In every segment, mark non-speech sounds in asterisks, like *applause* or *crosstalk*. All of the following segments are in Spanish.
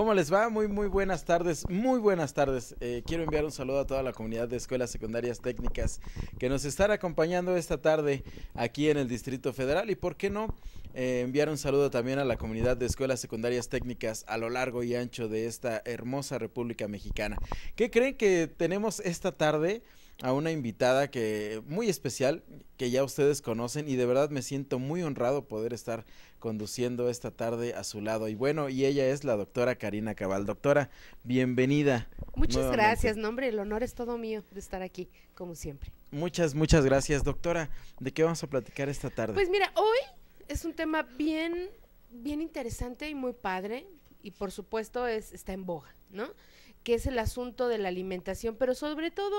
¿Cómo les va? Muy, muy buenas tardes, muy buenas tardes. Eh, quiero enviar un saludo a toda la comunidad de escuelas secundarias técnicas que nos están acompañando esta tarde aquí en el Distrito Federal y, ¿por qué no?, eh, enviar un saludo también a la comunidad de escuelas secundarias técnicas a lo largo y ancho de esta hermosa República Mexicana. ¿Qué creen que tenemos esta tarde? a una invitada que muy especial que ya ustedes conocen y de verdad me siento muy honrado poder estar conduciendo esta tarde a su lado. Y bueno, y ella es la doctora Karina Cabal. Doctora, bienvenida. Muchas gracias, nombre, el honor es todo mío de estar aquí, como siempre. Muchas, muchas gracias, doctora. ¿De qué vamos a platicar esta tarde? Pues mira, hoy es un tema bien, bien interesante y muy padre, y por supuesto es, está en boga, ¿no? Que es el asunto de la alimentación, pero sobre todo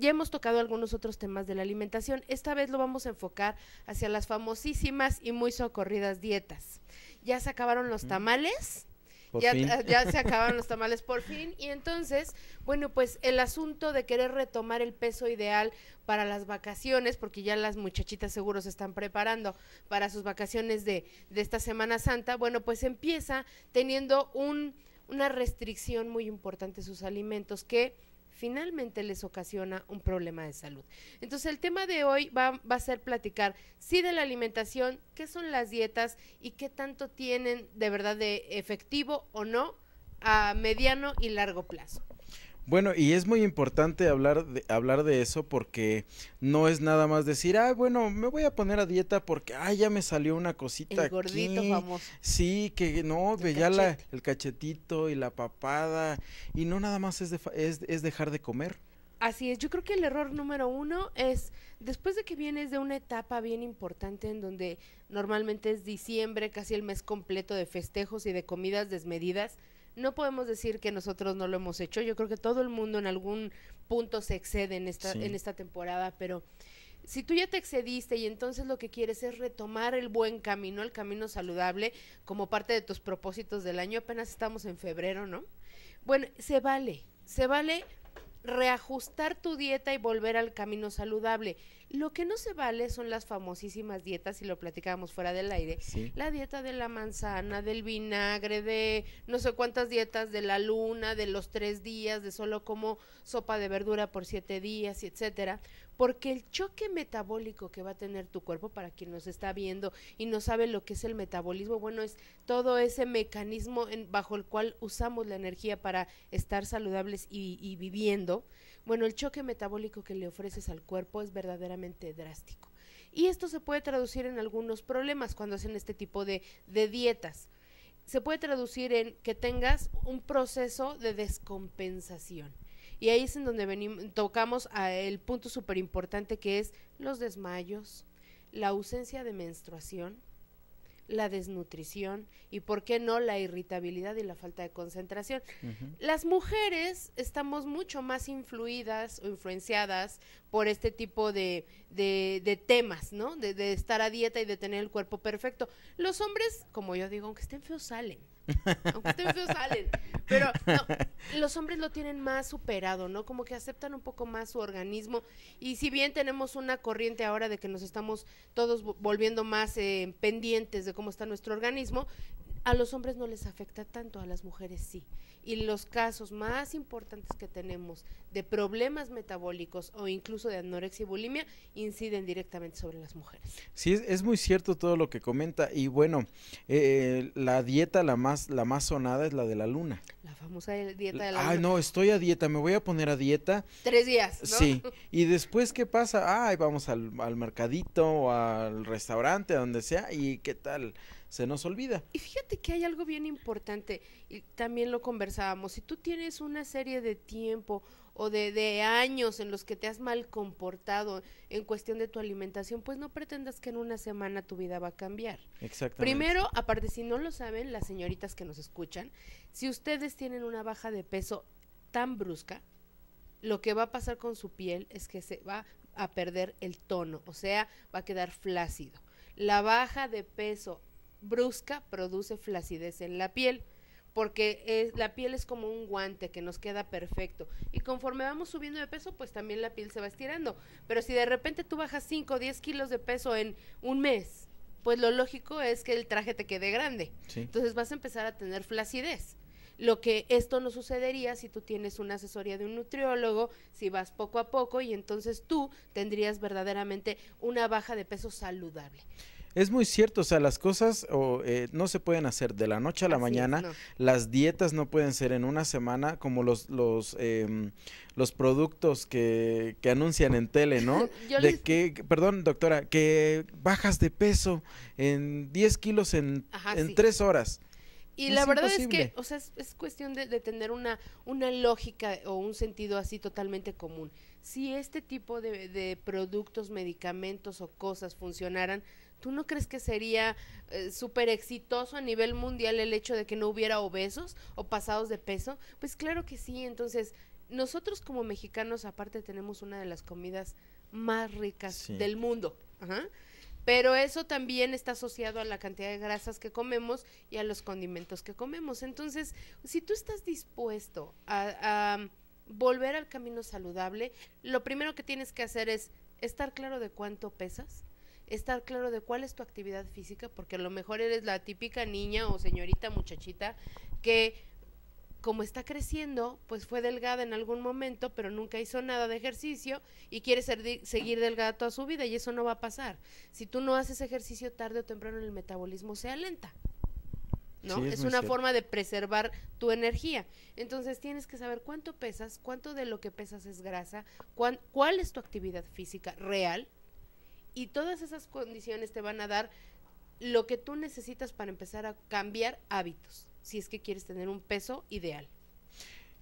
ya hemos tocado algunos otros temas de la alimentación. Esta vez lo vamos a enfocar hacia las famosísimas y muy socorridas dietas. Ya se acabaron los mm. tamales. Ah, ya, se *laughs* acabaron los tamales por fin. Y entonces, bueno, pues el asunto de querer retomar el peso ideal para las vacaciones, porque ya las muchachitas seguro se están preparando para sus vacaciones de, esta Semana Santa, bueno, pues empieza teniendo un, una restricción muy importante de sus alimentos que finalmente les ocasiona un problema de salud. Entonces el tema de hoy va, a ser platicar, sí, de la alimentación, qué son las dietas y qué tanto tienen de verdad de efectivo o no a mediano y largo plazo. Bueno, y es muy importante hablar de, hablar de eso porque no es nada más decir, ah, bueno, me voy a poner a dieta porque, ah, ya me salió una cosita. gordito famoso. Sí, que no, ve ya el cachetito y la papada. Y no nada más es, es dejar de comer. Así es, yo creo que el error número uno es, después de que vienes de una etapa bien importante en donde normalmente es diciembre, casi el mes completo de festejos y de comidas desmedidas, no podemos decir que nosotros no lo hemos hecho. Yo creo que todo el mundo en algún punto se excede en esta, en esta temporada, pero si tú ya te excediste y entonces lo que quieres es retomar el buen camino, el camino saludable, como parte de tus propósitos del año, apenas estamos en febrero, ¿no? Bueno, se vale, se vale reajustar tu dieta y volver al camino saludable. Lo que no se vale son las famosísimas dietas, y lo platicábamos fuera del aire, la dieta de la manzana, del vinagre, de no sé cuántas dietas, de la luna, de los tres días, de solo como sopa de verdura por siete días, y etcétera, porque el choque metabólico que va a tener tu cuerpo, para quien nos está viendo y no sabe lo que es el metabolismo, bueno, es todo ese mecanismo en, bajo el cual usamos la energía para estar saludables y viviendo bueno, el choque metabólico que le ofreces al cuerpo es verdaderamente drástico. Y esto se puede traducir en algunos problemas cuando hacen este tipo de, dietas. Se puede traducir en que tengas un proceso de descompensación. Y ahí es en donde tocamos a el punto súper importante que es los desmayos, la ausencia de menstruación, la desnutrición y, ¿por qué no?, la irritabilidad y la falta de concentración. Las mujeres estamos mucho más influidas o influenciadas por este tipo de, de, temas, ¿no? De, de, estar a dieta y de tener el cuerpo perfecto. Los hombres, como yo digo, aunque estén feos, salen. Aunque ustedes salen. Pero los hombres lo tienen más superado, ¿no? Como que aceptan un poco más su organismo. Y si bien tenemos una corriente ahora de que nos estamos todos volviendo más eh, pendientes de cómo está nuestro organismo, a los hombres no les afecta tanto, a las mujeres sí. Y los casos más importantes que tenemos de problemas metabólicos o incluso de anorexia y bulimia inciden directamente sobre las mujeres. Sí, es, muy cierto todo lo que comenta. Y bueno, eh, la dieta la más, la más sonada es la de la luna. La famosa dieta de la luna. Ah, no, estoy a dieta, me voy a poner a dieta. Tres días. Sí. Y después, ¿qué pasa? Ay, vamos al, al mercadito o al restaurante, a donde sea, y ¿qué tal? se nos olvida. Y fíjate que hay algo bien importante, y también lo conversábamos, si tú tienes una serie de tiempo o de, de, años en los que te has mal comportado en cuestión de tu alimentación, pues no pretendas que en una semana tu vida va a cambiar. Exactamente. Primero, aparte, si no lo saben las señoritas que nos escuchan, si ustedes tienen una baja de peso tan brusca, lo que va a pasar con su piel es que se va a perder el tono, o sea, va a quedar flácido. La baja de peso brusca produce flacidez en la piel, porque es, la piel es como un guante que nos queda perfecto. Y conforme vamos subiendo de peso, pues también la piel se va estirando. Pero si de repente tú bajas 5 o 10 kilos de peso en un mes, pues lo lógico es que el traje te quede grande. Entonces vas a empezar a tener flacidez. Lo que esto no sucedería si tú tienes una asesoría de un nutriólogo, si vas poco a poco y entonces tú tendrías verdaderamente una baja de peso saludable. Es muy cierto, o sea, las cosas o, eh, no se pueden hacer de la noche a la mañana, las dietas no pueden ser en una semana como los, los, em, los productos que, anuncian en tele, ¿no? *laughs* de que, perdón, doctora, que bajas de peso en 10 kilos en, 3 horas. Y la verdad es que, o sea, es, cuestión de, tener una, una lógica o un sentido así totalmente común. Si este tipo de, productos, medicamentos o cosas funcionaran, ¿tú no crees que sería eh, súper exitoso a nivel mundial el hecho de que no hubiera obesos o pasados de peso? Pues claro que sí, entonces nosotros como mexicanos aparte tenemos una de las comidas más ricas del mundo pero eso también está asociado a la cantidad de grasas que comemos y a los condimentos que comemos. Entonces, si tú estás dispuesto a, volver al camino saludable, lo primero que tienes que hacer es estar claro de cuánto pesas, estar claro de cuál es tu actividad física, porque a lo mejor eres la típica niña o señorita muchachita que como está creciendo, pues fue delgada en algún momento, pero nunca hizo nada de ejercicio y quiere seguir delgada toda su vida y eso no va a pasar. Si tú no haces ejercicio tarde o temprano, el metabolismo se alenta. ¿no? es, una forma de preservar tu energía. Entonces tienes que saber cuánto pesas, cuánto de lo que pesas es grasa, cuál es tu actividad física real y todas esas condiciones te van a dar lo que tú necesitas para empezar a cambiar hábitos si es que quieres tener un peso ideal.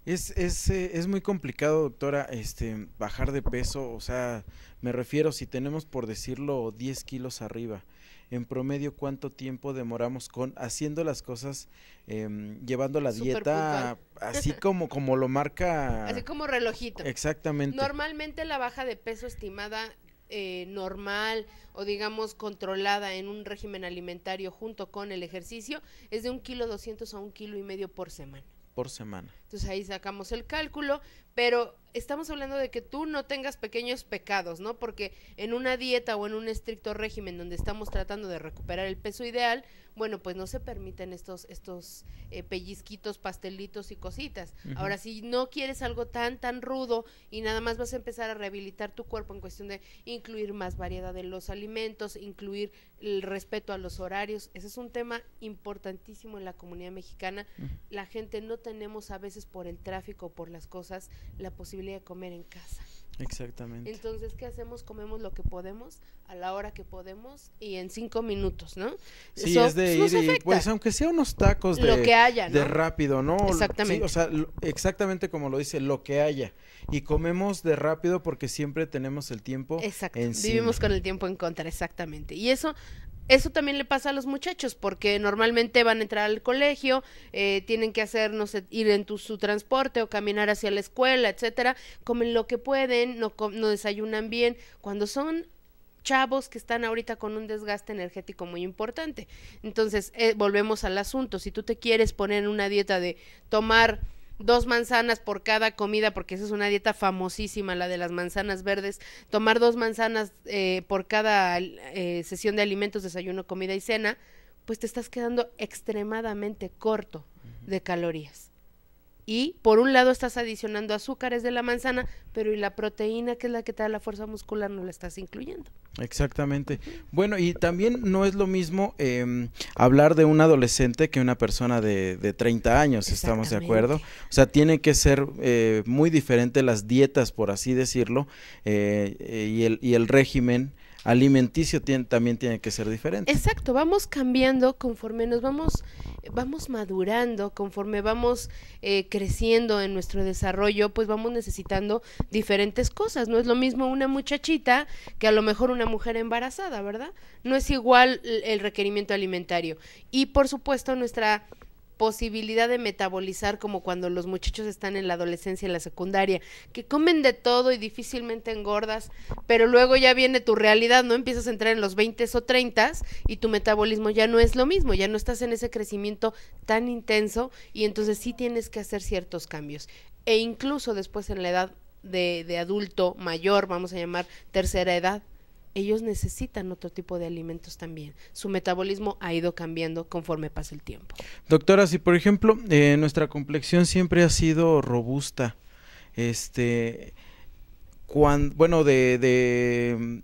Es, es, eh, es muy complicado, doctora, este, bajar de peso, o sea, me refiero, si tenemos, por decirlo, 10 kilos arriba, en promedio, ¿cuánto tiempo demoramos con haciendo las cosas, em, llevando la dieta así *laughs* como, como lo marca... Así como relojito. Exactamente. Normalmente la baja de peso estimada eh, normal o digamos controlada en un régimen alimentario junto con el ejercicio es de un kilo doscientos a un kilo y medio por semana. Por semana. Entonces ahí sacamos el cálculo, pero estamos hablando de que tú no tengas pequeños pecados, ¿no? Porque en una dieta o en un estricto régimen donde estamos tratando de recuperar el peso ideal, bueno, pues no se permiten estos, estos eh, pellizquitos, pastelitos y cositas. Ahora, si no quieres algo tan, tan rudo y nada más vas a empezar a rehabilitar tu cuerpo en cuestión de incluir más variedad de los alimentos, incluir el respeto a los horarios, ese es un tema importantísimo en la comunidad mexicana. La gente no tenemos a veces por el tráfico, o por las cosas, la posibilidad de comer en casa. Exactamente. Entonces, ¿qué hacemos? Comemos lo que podemos, a la hora que podemos y en cinco minutos, ¿no? Sí, es de pues, ir pues aunque sea unos tacos de, lo que haya, de rápido, ¿no? Exactamente. o sea, exactamente como lo dice, lo que haya. Y comemos de rápido porque siempre tenemos el tiempo. Exacto. Vivimos con el tiempo en contra, exactamente. Y eso eso también le pasa a los muchachos, porque normalmente van a entrar al colegio, eh, tienen que hacer, no sé, ir en su transporte o caminar hacia la escuela, etcétera, comen lo que pueden, no, no desayunan bien. Cuando son chavos que están ahorita con un desgaste energético muy importante. Entonces, eh, volvemos al asunto. Si tú te quieres poner en una dieta de tomar dos manzanas por cada comida, porque esa es una dieta famosísima, la de las manzanas verdes, tomar dos manzanas eh, por cada eh, sesión de alimentos, desayuno, comida y cena, pues te estás quedando extremadamente corto de calorías y por un lado estás adicionando azúcares de la manzana, pero y la proteína, que es la que te da la fuerza muscular, no la estás incluyendo. Exactamente. Bueno, y también no es lo mismo em, hablar de un adolescente que una persona de, de 30 años, estamos de acuerdo. O sea, tiene que ser eh, muy diferente las dietas, por así decirlo, eh, y, el, y el régimen alimenticio también tiene que ser diferente. Exacto, vamos cambiando conforme nos vamos vamos madurando, conforme vamos eh, creciendo en nuestro desarrollo, pues vamos necesitando diferentes cosas. No es lo mismo una muchachita que a lo mejor una mujer embarazada, ¿verdad? No es igual el requerimiento alimentario. Y por supuesto nuestra posibilidad de metabolizar como cuando los muchachos están en la adolescencia, en la secundaria, que comen de todo y difícilmente engordas, pero luego ya viene tu realidad, ¿no? Empiezas a entrar en los 20 o 30 y tu metabolismo ya no es lo mismo, ya no estás en ese crecimiento tan intenso y entonces sí tienes que hacer ciertos cambios. E incluso después en la edad de, de adulto mayor, vamos a llamar tercera edad, ellos necesitan otro tipo de alimentos también. Su metabolismo ha ido cambiando conforme pasa el tiempo. Doctora, si por ejemplo eh, nuestra complexión siempre ha sido robusta, este, bueno, de,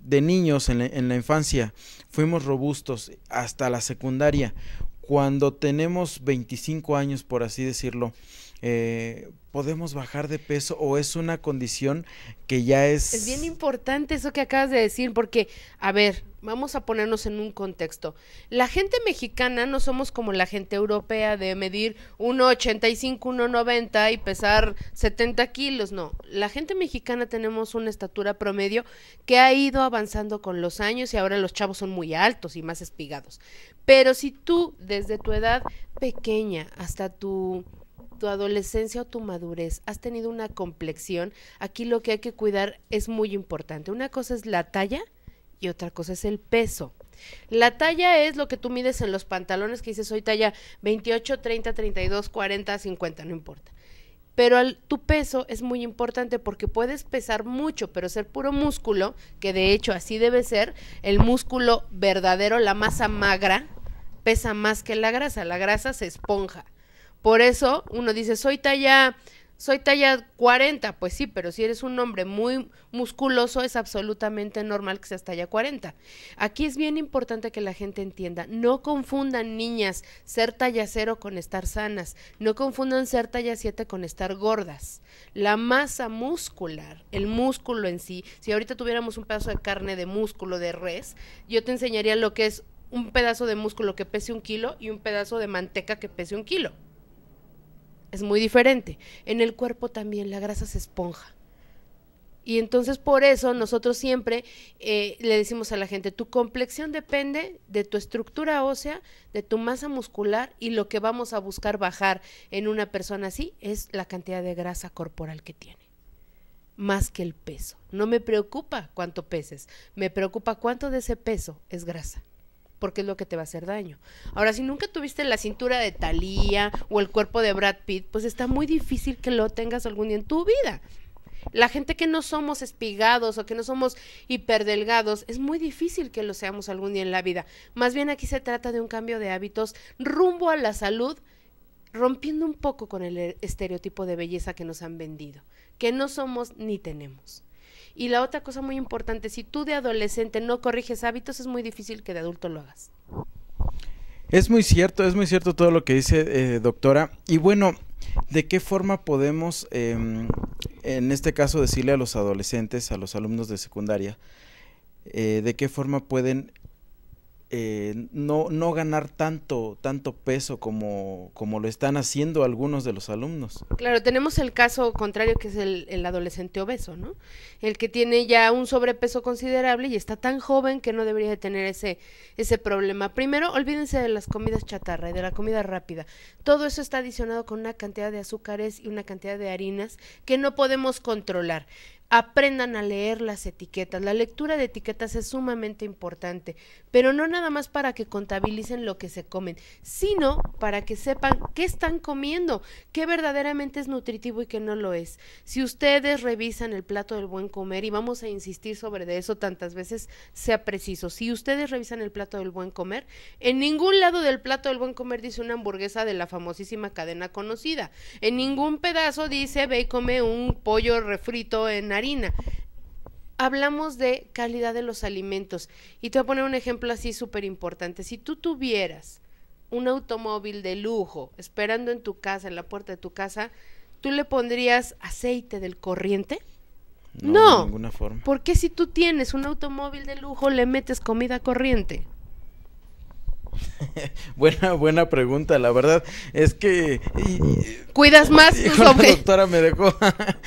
de, niños en la, en la infancia fuimos robustos hasta la secundaria. Cuando tenemos 25 años, por así decirlo, eh, podemos bajar de peso o es una condición que ya es... Es bien importante eso que acabas de decir porque, a ver, vamos a ponernos en un contexto. La gente mexicana no somos como la gente europea de medir 1,85, 1,90 y pesar 70 kilos, no. La gente mexicana tenemos una estatura promedio que ha ido avanzando con los años y ahora los chavos son muy altos y más espigados. Pero si tú desde tu edad pequeña hasta tu tu adolescencia o tu madurez has tenido una complexión, aquí lo que hay que cuidar es muy importante. Una cosa es la talla y otra cosa es el peso. La talla es lo que tú mides en los pantalones que dices, soy talla 28, 30, 32, 40, 50, no importa. Pero tu peso es muy importante porque puedes pesar mucho, pero ser puro músculo, que de hecho así debe ser, el músculo verdadero, la masa magra, pesa más que la grasa. La grasa se esponja. Por eso uno dice, soy talla, soy talla 40, pues sí, pero si eres un hombre muy musculoso es absolutamente normal que seas talla 40. Aquí es bien importante que la gente entienda, no confundan niñas ser talla 0 con estar sanas, no confundan ser talla 7 con estar gordas. La masa muscular, el músculo en sí, si ahorita tuviéramos un pedazo de carne de músculo de res, yo te enseñaría lo que es un pedazo de músculo que pese un kilo y un pedazo de manteca que pese un kilo es muy diferente. En el cuerpo también la grasa se esponja. Y entonces por eso nosotros siempre eh, le decimos a la gente, tu complexión depende de tu estructura ósea, de tu masa muscular y lo que vamos a buscar bajar en una persona así es la cantidad de grasa corporal que tiene, más que el peso. No me preocupa cuánto peses, me preocupa cuánto de ese peso es grasa porque es lo que te va a hacer daño. Ahora, si nunca tuviste la cintura de Thalía o el cuerpo de Brad Pitt, pues está muy difícil que lo tengas algún día en tu vida. La gente que no somos espigados o que no somos hiperdelgados, es muy difícil que lo seamos algún día en la vida. Más bien aquí se trata de un cambio de hábitos rumbo a la salud, rompiendo un poco con el estereotipo de belleza que nos han vendido, que no somos ni tenemos. Y la otra cosa muy importante, si tú de adolescente no corriges hábitos, es muy difícil que de adulto lo hagas. Es muy cierto, es muy cierto todo lo que dice eh, doctora. Y bueno, ¿de qué forma podemos, em, en este caso, decirle a los adolescentes, a los alumnos de secundaria, eh, de qué forma pueden eh, no, no ganar tanto, tanto peso como, como lo están haciendo algunos de los alumnos. Claro, tenemos el caso contrario que es el, adolescente obeso, ¿no? El que tiene ya un sobrepeso considerable y está tan joven que no debería de tener ese, ese problema. Primero, olvídense de las comidas chatarra y de la comida rápida. Todo eso está adicionado con una cantidad de azúcares y una cantidad de harinas que no podemos controlar aprendan a leer las etiquetas. La lectura de etiquetas es sumamente importante, pero no nada más para que contabilicen lo que se comen, sino para que sepan qué están comiendo, qué verdaderamente es nutritivo y qué no lo es. Si ustedes revisan el plato del buen comer, y vamos a insistir sobre eso tantas veces sea preciso, si ustedes revisan el plato del buen comer, en ningún lado del plato del buen comer dice una hamburguesa de la famosísima cadena conocida, en ningún pedazo dice ve y come un pollo refrito en harina. Hablamos de calidad de los alimentos. Y te voy a poner un ejemplo así súper importante. Si tú tuvieras un automóvil de lujo esperando en tu casa, en la puerta de tu casa, ¿tú le pondrías aceite del corriente? No, de ninguna forma. Porque si tú tienes un automóvil de lujo, le metes comida corriente. *laughs* buena, buena pregunta, la verdad. Es que. Cuidas más tus objetos. doctora me dejó.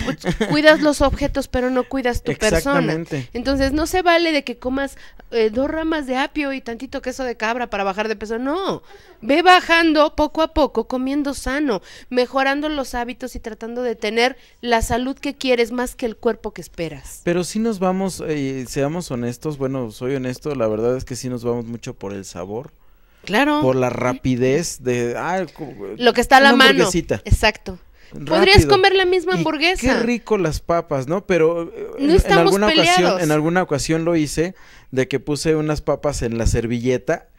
Pues, cuidas los objetos, pero no cuidas tu persona. Entonces, no se vale de que comas eh, dos ramas de apio y tantito queso de cabra para bajar de peso. No. Ve bajando poco a poco, comiendo sano, mejorando los hábitos y tratando de tener la salud que quieres más que el cuerpo que esperas. Pero si nos vamos, y eh, seamos honestos, bueno, soy honesto, la verdad es que sí nos vamos mucho por el sabor. Claro. Por la rapidez de. Eh, lo que está a la mano. Exacto. Podrías comer la misma hamburguesa. qué rico las papas, ¿no? Pero eh, en alguna ocasión, en alguna ocasión lo hice de que puse unas papas en la servilleta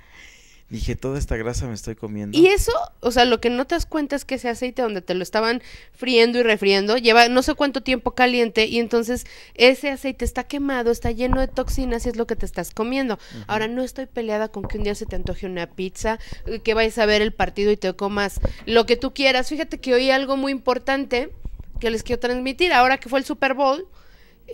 Dije, toda esta grasa me estoy comiendo. Y eso, o sea, lo que no te das cuenta es que ese aceite donde te lo estaban friendo y refriendo lleva no sé cuánto tiempo caliente y entonces ese aceite está quemado, está lleno de toxinas y es lo que te estás comiendo. Ahora, no estoy peleada con que un día se te antoje una pizza, eh, que vayas a ver el partido y te comas lo que tú quieras. Fíjate que hoy algo muy importante que les quiero transmitir ahora que fue el Super Bowl.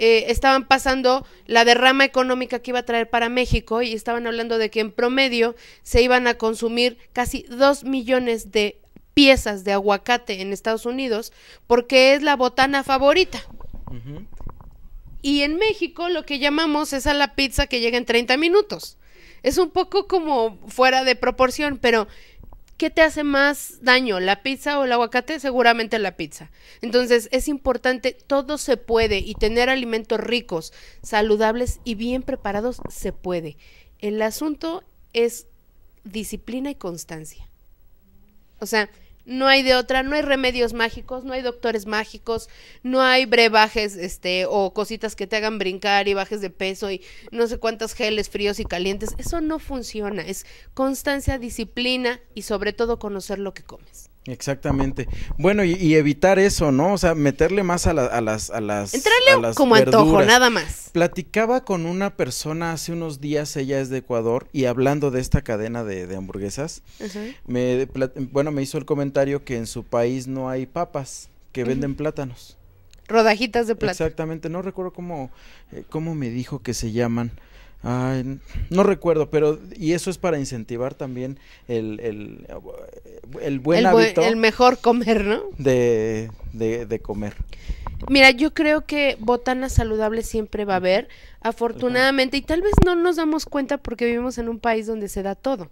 Eh, estaban pasando la derrama económica que iba a traer para México y estaban hablando de que en promedio se iban a consumir casi 2 millones de piezas de aguacate en Estados Unidos porque es la botana favorita. Y en México lo que llamamos es a la pizza que llega en 30 minutos. Es un poco como fuera de proporción, pero ¿qué te hace más daño, la pizza o el aguacate? Seguramente la pizza. Entonces es importante, todo se puede y tener alimentos ricos, saludables y bien preparados se puede. El asunto es disciplina y constancia. O sea, no hay de otra, no hay remedios mágicos, no hay doctores mágicos, no hay brebajes, este, o cositas que te hagan brincar y bajes de peso y no sé cuántas geles fríos y calientes. Eso no funciona, es constancia, disciplina y sobre todo conocer lo que comes. Exactamente. Bueno, y, evitar eso, ¿no? O sea, meterle más a, a las... A las Entrarle como antojo, nada más. Platicaba con una persona hace unos días, ella es de Ecuador, y hablando de esta cadena de, hamburguesas, me, bueno, me hizo el comentario que en su país no hay papas, que venden plátanos. Rodajitas de plátano. Exactamente, no recuerdo cómo, eh, cómo me dijo que se llaman. Ay, no recuerdo, pero y eso es para incentivar también el, el, el buen hábito. El mejor comer, ¿no? De, de, de, comer. Mira, yo creo que botanas saludables siempre va a haber, afortunadamente, y tal vez no nos damos cuenta porque vivimos en un país donde se da todo.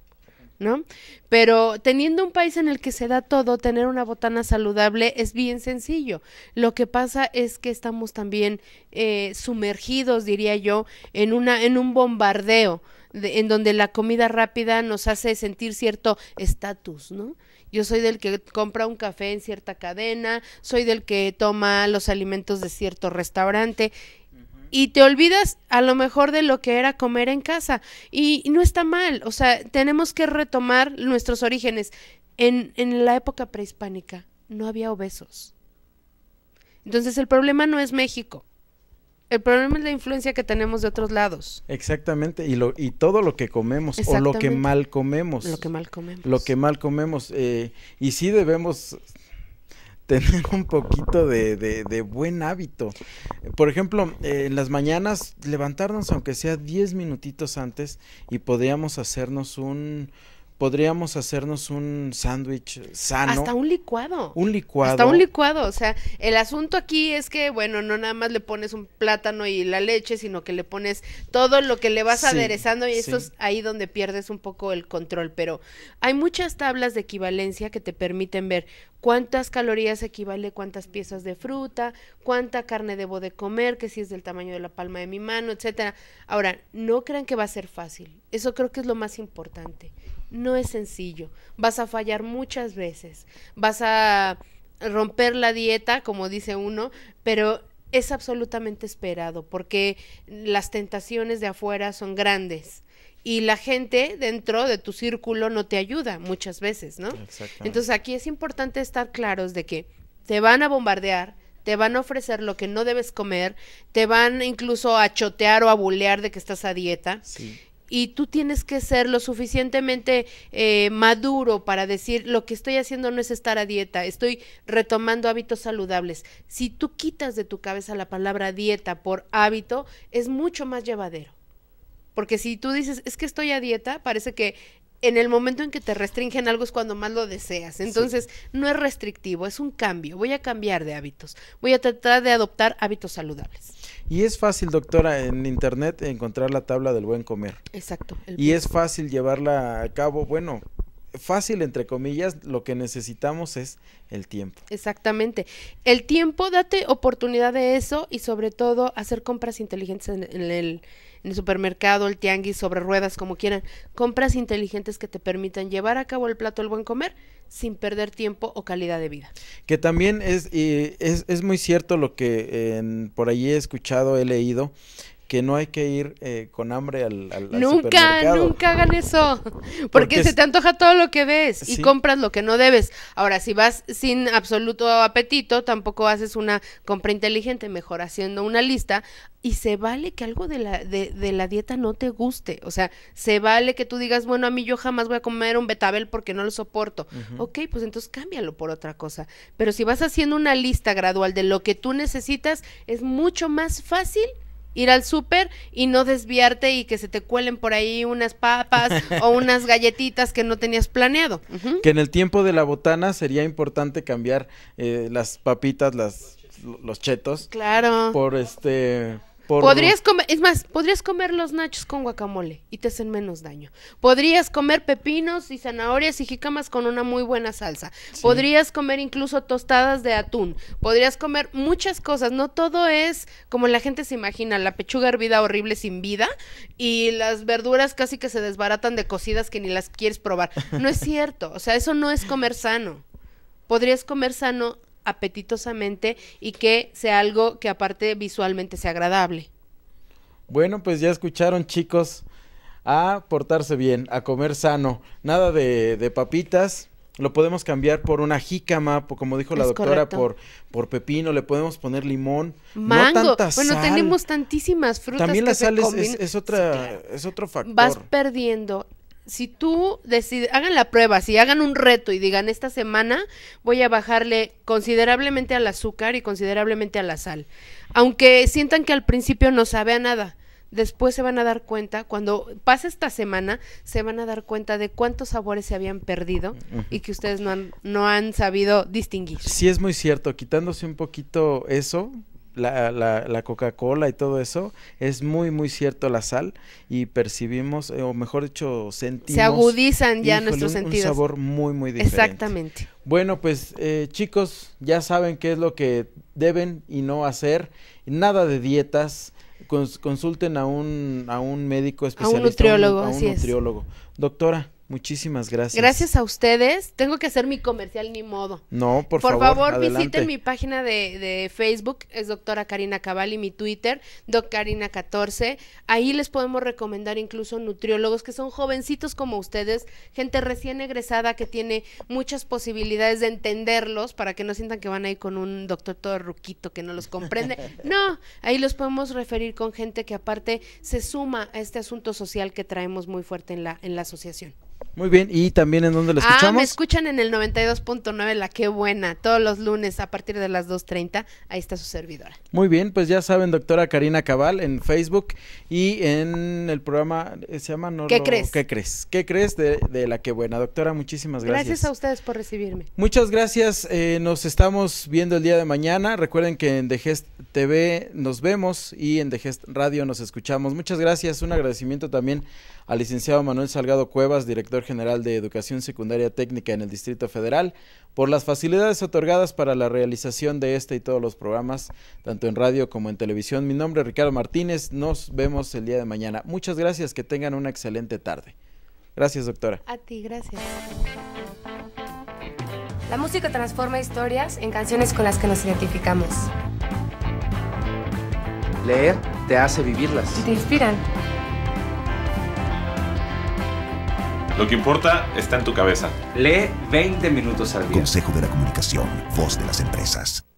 ¿no? Pero teniendo un país en el que se da todo, tener una botana saludable es bien sencillo. Lo que pasa es que estamos también eh, sumergidos, diría yo, en, una, en un bombardeo en donde la comida rápida nos hace sentir cierto estatus, ¿no? Yo soy del que compra un café en cierta cadena, soy del que toma los alimentos de cierto restaurante y te olvidas a lo mejor de lo que era comer en casa. Y, no está mal, o sea, tenemos que retomar nuestros orígenes. En, en la época prehispánica no había obesos. Entonces el problema no es México. El problema es la influencia que tenemos de otros lados. Exactamente, y, lo, y todo lo que comemos o lo que mal comemos. Lo que mal comemos. Lo que mal comemos. Eh, y sí debemos tener un poquito de, buen hábito. Por ejemplo, eh, en las mañanas levantarnos aunque sea 10 minutitos antes y podríamos hacernos un podríamos hacernos un sándwich sano. Hasta un licuado. Un licuado. Hasta un licuado. O sea, el asunto aquí es que, bueno, no nada más le pones un plátano y la leche, sino que le pones todo lo que le vas aderezando y eso es ahí donde pierdes un poco el control. Pero hay muchas tablas de equivalencia que te permiten ver, cuántas calorías equivale cuántas piezas de fruta, cuánta carne debo de comer, que si es del tamaño de la palma de mi mano, etcétera. Ahora, no crean que va a ser fácil. Eso creo que es lo más importante. No es sencillo. Vas a fallar muchas veces. Vas a romper la dieta, como dice uno, pero es absolutamente esperado porque las tentaciones de afuera son grandes y la gente dentro de tu círculo no te ayuda muchas veces, ¿no? Entonces aquí es importante estar claros de que te van a bombardear, te van a ofrecer lo que no debes comer, te van incluso a chotear o a bulear de que estás a dieta. Y tú tienes que ser lo suficientemente eh, maduro para decir, lo que estoy haciendo no es estar a dieta, estoy retomando hábitos saludables. Si tú quitas de tu cabeza la palabra dieta por hábito, es mucho más llevadero. Porque si tú dices, es que estoy a dieta, parece que en el momento en que te restringen algo es cuando más lo deseas. Entonces, no es restrictivo, es un cambio. Voy a cambiar de hábitos. Voy a tratar de adoptar hábitos saludables. Y es fácil, doctora, en internet encontrar la tabla del buen comer. Exacto. Y es fácil llevarla a cabo. Bueno, fácil, entre comillas, lo que necesitamos es el tiempo. Exactamente. El tiempo, date oportunidad de eso y sobre todo hacer compras inteligentes en el en el supermercado, el tianguis, sobre ruedas, como quieran. Compras inteligentes que te permitan llevar a cabo el plato El Buen Comer sin perder tiempo o calidad de vida. Que también es, es, muy cierto lo que por allí he escuchado, he leído, que no hay que ir eh, con hambre al, al, nunca, Nunca hagan eso, *laughs* porque, se te antoja todo lo que ves y compras lo que no debes. Ahora, si vas sin absoluto apetito, tampoco haces una compra inteligente, mejor haciendo una lista y se vale que algo de la, de, la dieta no te guste, o sea, se vale que tú digas, bueno, a mí yo jamás voy a comer un betabel porque no lo soporto. Ok, pues entonces cámbialo por otra cosa. Pero si vas haciendo una lista gradual de lo que tú necesitas, es mucho más fácil ir al súper y no desviarte y que se te cuelen por ahí unas papas *laughs* o unas galletitas que no tenías planeado. Que en el tiempo de la botana sería importante cambiar eh, las papitas, las los chetos. Claro. Por este Podrías comer, es más, podrías comer los nachos con guacamole y te hacen menos daño. Podrías comer pepinos y zanahorias y jicamas con una muy buena salsa. Podrías comer incluso tostadas de atún. Podrías comer muchas cosas. No todo es como la gente se imagina, la pechuga hervida horrible sin vida y las verduras casi que se desbaratan de cocidas que ni las quieres probar. No es cierto. O sea, eso no es comer sano. Podrías comer sano apetitosamente y que sea algo que aparte visualmente sea agradable. Bueno, pues ya escucharon chicos a portarse bien, a comer sano, nada de, papitas, lo podemos cambiar por una jícama, como dijo la doctora, por, por, pepino, le podemos poner limón. Mango. No Bueno, tenemos tantísimas frutas. También la sal es, es, otra, es otro factor. Vas perdiendo si tú decides, hagan la prueba, si hagan un reto y digan, esta semana voy a bajarle considerablemente al azúcar y considerablemente a la sal, aunque sientan que al principio no sabe a nada. Después se van a dar cuenta, cuando pase esta semana, se van a dar cuenta de cuántos sabores se habían perdido y que ustedes no han, no han sabido distinguir. Sí, es muy cierto, quitándose un poquito eso, la, la, Coca-Cola y todo eso, es muy, muy cierto la sal y percibimos, eh, o mejor dicho, sentimos. Se agudizan ya nuestros sentidos. Un sabor muy, muy diferente. Exactamente. Bueno, pues eh, chicos, ya saben qué es lo que deben y no hacer. Nada de dietas. consulten a un, a un médico especialista. A un nutriólogo, nutriólogo. Doctora, Muchísimas gracias. Gracias a ustedes. Tengo que hacer mi comercial ni modo. No, por, favor. Por favor, visiten mi página de, de, Facebook, es doctora Karina Cabal y mi Twitter, Karina 14 Ahí les podemos recomendar incluso nutriólogos que son jovencitos como ustedes, gente recién egresada que tiene muchas posibilidades de entenderlos para que no sientan que van ahí con un doctor todo ruquito que no los comprende. *laughs* no, ahí los podemos referir con gente que aparte se suma a este asunto social que traemos muy fuerte en la, en la asociación. Muy bien, y también en dónde lo escuchamos. Ah, me escuchan en el 92.9, la qué buena, todos los lunes a partir de las 2.30, ahí está su servidora. Muy bien, pues ya saben, doctora Karina Cabal en Facebook y en el programa, eh, se llama... No, ¿Qué crees? ¿Qué crees? ¿Qué crees de, la qué buena? Doctora, muchísimas gracias. Gracias a ustedes por recibirme. Muchas gracias, eh, nos estamos viendo el día de mañana, recuerden que en Degest TV nos vemos y en Degest Radio nos escuchamos. Muchas gracias, un agradecimiento también al licenciado Manuel Salgado Cuevas, director Director General de Educación Secundaria Técnica en el Distrito Federal, por las facilidades otorgadas para la realización de este y todos los programas, tanto en radio como en televisión. Mi nombre es Ricardo Martínez, nos vemos el día de mañana. Muchas gracias, que tengan una excelente tarde. Gracias, doctora. A ti, gracias. La música transforma historias en canciones con las que nos identificamos. Leer te hace vivirlas. Y te inspiran. Lo que importa está en tu cabeza. Lee 20 minutos al día. Consejo de la Comunicación, voz de las empresas.